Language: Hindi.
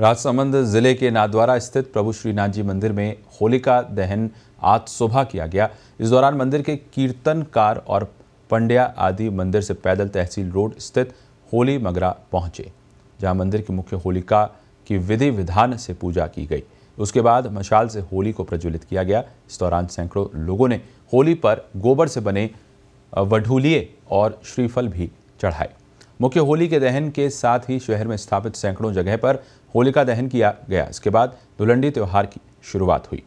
राजसमंद जिले के नादवारा स्थित प्रभु श्रीनाथ जी मंदिर में होलिका दहन आज सुबह किया गया इस दौरान मंदिर के कीर्तनकार और पंड्या आदि मंदिर से पैदल तहसील रोड स्थित होली मगरा पहुंचे जहां मंदिर की मुख्य होलिका की विधि विधान से पूजा की गई उसके बाद मशाल से होली को प्रज्वलित किया गया इस दौरान सैकड़ों लोगों ने होली पर गोबर से बने वढूलिए और श्रीफल भी चढ़ाए मुख्य होली के दहन के साथ ही शहर में स्थापित सैकड़ों जगह पर होलिका दहन किया गया इसके बाद धुलंडी त्यौहार की शुरुआत हुई